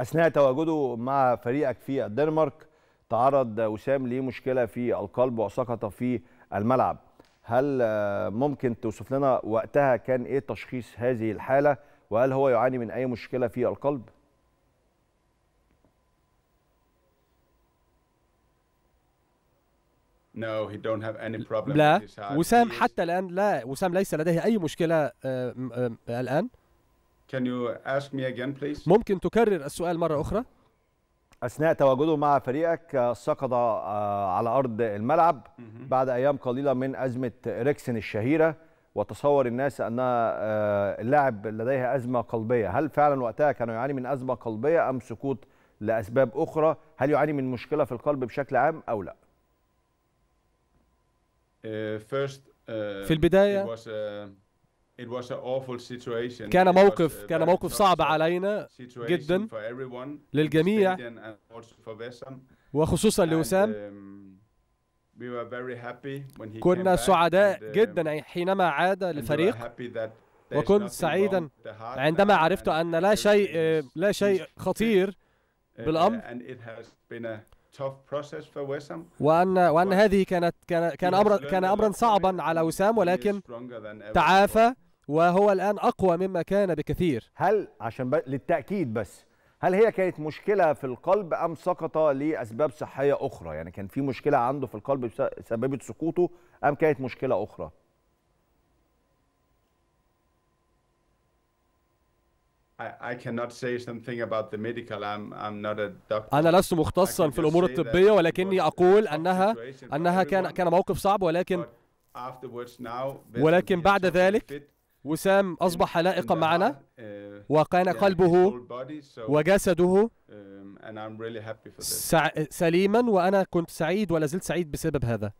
اثناء تواجده مع فريقك في الدنمارك تعرض وسام لمشكله في القلب وسقط في الملعب هل ممكن توصف لنا وقتها كان ايه تشخيص هذه الحاله وهل هو يعاني من اي مشكله في القلب لا وسام حتى الان لا وسام ليس لديه اي مشكله آه، آه، الان Can you ask me again, please? ممكن تكرر السؤال مرة أخرى؟ أثناء تواجده مع فريقك آه، سقط آه، على أرض الملعب بعد أيام قليلة من أزمة ريكسن الشهيرة وتصور الناس أن آه، اللاعب لديه أزمة قلبية هل فعلا وقتها كانوا يعاني من أزمة قلبية أم سقوط لأسباب أخرى هل يعاني من مشكلة في القلب بشكل عام أو لا؟ uh, uh, في البداية كان موقف كان موقف صعب علينا جدا للجميع وخصوصا لوسام um, كنا سعداء جدا um, حينما عاد الفريق وكنت سعيدا عندما عرفت أن لا شيء آه، لا شيء خطير uh, بالأمر وأن وأن هذه كانت كان كان أمرا كان أمرا صعبا على وسام ولكن تعافى وهو الآن أقوى مما كان بكثير هل عشان ب... للتأكيد بس هل هي كانت مشكلة في القلب أم سقط لأسباب صحية أخرى يعني كان في مشكلة عنده في القلب سببت سقوطه أم كانت مشكلة أخرى أنا لست مختصا في الأمور الطبية ولكني أقول أنها أنها كان كان موقف صعب ولكن ولكن بعد ذلك وسام أصبح لائقا معنا uh, وكان قلبه وجسده um, سليما وأنا كنت سعيد ولازلت سعيد بسبب هذا